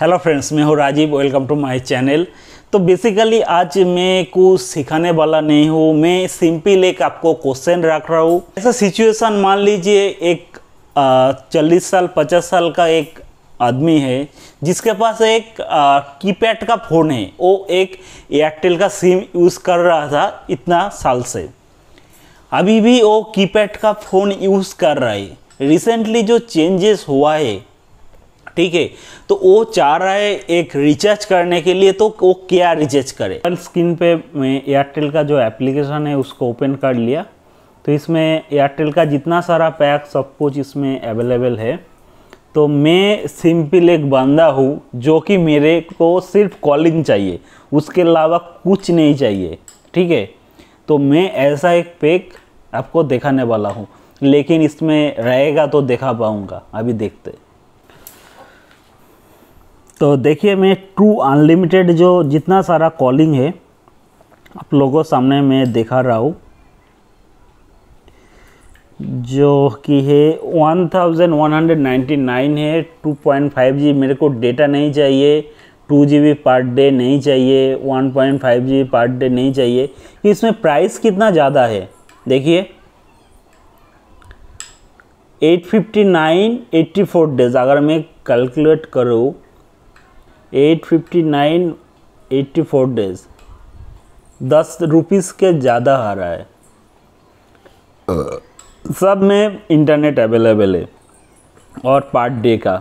hello friends मैं हूँ Rajeev welcome to my channel तो बेसिकली आज मैं कुछ सिखाने वाला नहीं हूँ मैं सिंपल एक आपको क्वेश्चन रख रहा हूँ ऐसा सिचुएशन मान लीजिए एक चालीस साल पचास साल का एक आदमी है जिसके पास एक कीपैड का फ़ोन है वो एक एयरटेल का सिम यूज़ कर रहा था इतना साल से अभी भी वो कीपैड का फ़ोन यूज़ कर रहा है रिसेंटली जो चेंजेस हुआ है ठीक है तो वो चाह रहा है एक रिचार्ज करने के लिए तो वो क्या रिचार्ज करे स्क्रीन पे मैं एयरटेल का जो एप्लीकेशन है उसको ओपन कर लिया तो इसमें एयरटेल का जितना सारा पैक सब कुछ इसमें अवेलेबल है तो मैं सिंपल एक बंदा हूँ जो कि मेरे को सिर्फ कॉलिंग चाहिए उसके अलावा कुछ नहीं चाहिए ठीक है तो मैं ऐसा एक पैक आपको दिखाने वाला हूँ लेकिन इसमें रहेगा तो देखा पाऊँगा अभी देखते तो देखिए मैं ट्रू अनलिमिटेड जो जितना सारा कॉलिंग है आप लोगों सामने मैं दिखा रहा हूँ जो कि है 1199 है 2.5 जी मेरे को डेटा नहीं चाहिए टू जी बी पर डे नहीं चाहिए वन पॉइंट फाइव जी पर डे नहीं चाहिए इसमें प्राइस कितना ज़्यादा है देखिए eight fifty nine eighty four days अगर मैं कैलकुलेट करूँ 859 डेज दस रुपीस के ज़्यादा आ रहा है सब में इंटरनेट अवेलेबल है और पार्ट डे का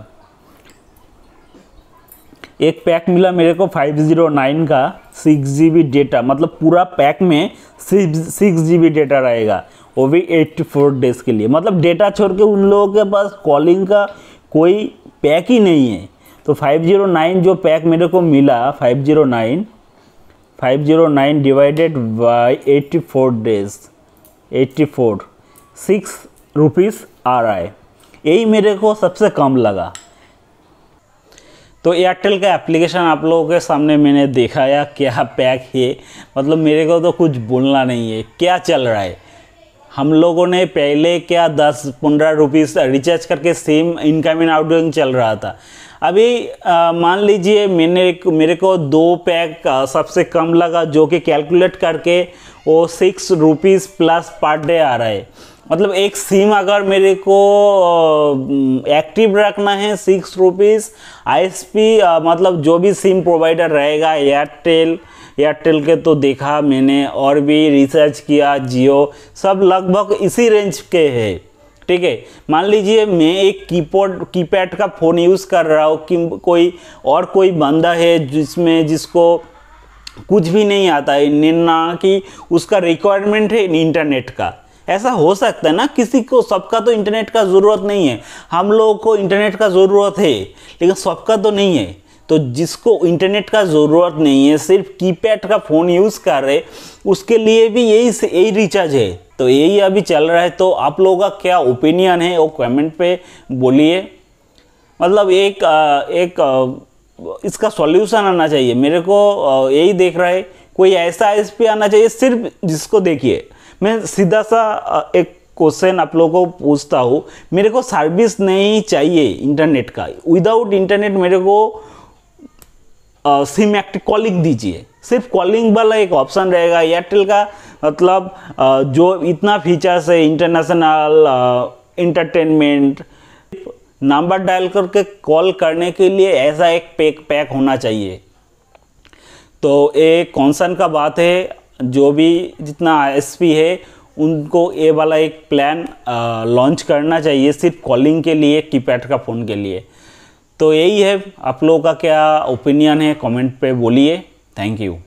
एक पैक मिला मेरे को 509 का सिक्स जी बी डेटा मतलब पूरा पैक में सिक्स जी बी डेटा रहेगा वो भी 84 डेज के लिए मतलब डेटा छोड़ के उन लोगों के पास कॉलिंग का कोई पैक ही नहीं है तो 509 जो पैक मेरे को मिला 509 509 divided by 84 days 84 six rupees आ रहा है यही मेरे को सबसे कम लगा तो एयरटेल का एप्लीकेशन आप लोगों के सामने मैंने देखा या क्या पैक है मतलब मेरे को तो कुछ बोलना नहीं है क्या चल रहा है हम लोगों ने पहले क्या दस पंद्रह रुपीज़ रिचार्ज करके सेम इनकमिंग आउटगोइंग चल रहा था अभी मान लीजिए मैंने मेरे को दो पैक आ, सबसे कम लगा जो कि कैलकुलेट करके वो six rupees plus per day आ रहा है मतलब एक सिम अगर मेरे को एक्टिव रखना है सिक्स रुपीज़ आई मतलब जो भी सिम प्रोवाइडर रहेगा एयरटेल एयरटेल के तो देखा मैंने और भी रिसर्च किया जियो सब लगभग इसी रेंज के है ठीक है मान लीजिए मैं एक कीपोर्ड कीपैड का फ़ोन यूज़ कर रहा हूँ कि कोई और कोई बंदा है जिसमें जिसको कुछ भी नहीं आता है ना कि उसका रिक्वायरमेंट है इंटरनेट का ऐसा हो सकता है ना किसी को सबका तो इंटरनेट का ज़रूरत नहीं है हम लोगों को इंटरनेट का ज़रूरत है लेकिन सबका तो नहीं है तो जिसको इंटरनेट का ज़रूरत नहीं है सिर्फ कीपैड का फ़ोन यूज़ कर रहे उसके लिए भी यही यही रिचार्ज है तो यही अभी चल रहा है तो आप लोगों का क्या ओपिनियन है वो कमेंट पे बोलिए मतलब एक एक इसका सॉल्यूशन आना चाहिए मेरे को यही देख रहा है कोई ऐसा एस आना चाहिए सिर्फ जिसको देखिए मैं सीधा सा एक क्वेश्चन आप लोगों को पूछता हूँ मेरे को सर्विस नहीं चाहिए इंटरनेट का विदाउट इंटरनेट मेरे को सिमेट्रिक कॉलिंग दीजिए सिर्फ कॉलिंग वाला एक ऑप्शन रहेगा एयरटेल का मतलब जो इतना फीचर्स है इंटरनेशनल इंटरटेनमेंट नंबर डायल करके कॉल करने के लिए ऐसा एक पैक पैक होना चाहिए तो ये कॉन्सर्न का बात है जो भी जितना आईएसपी है उनको ये वाला एक प्लान लॉन्च करना चाहिए सिर्फ कॉलिंग के लिए कीपैड का फ़ोन के लिए तो यही है आप लोगों का क्या ओपिनियन है कमेंट पे बोलिए थैंक यू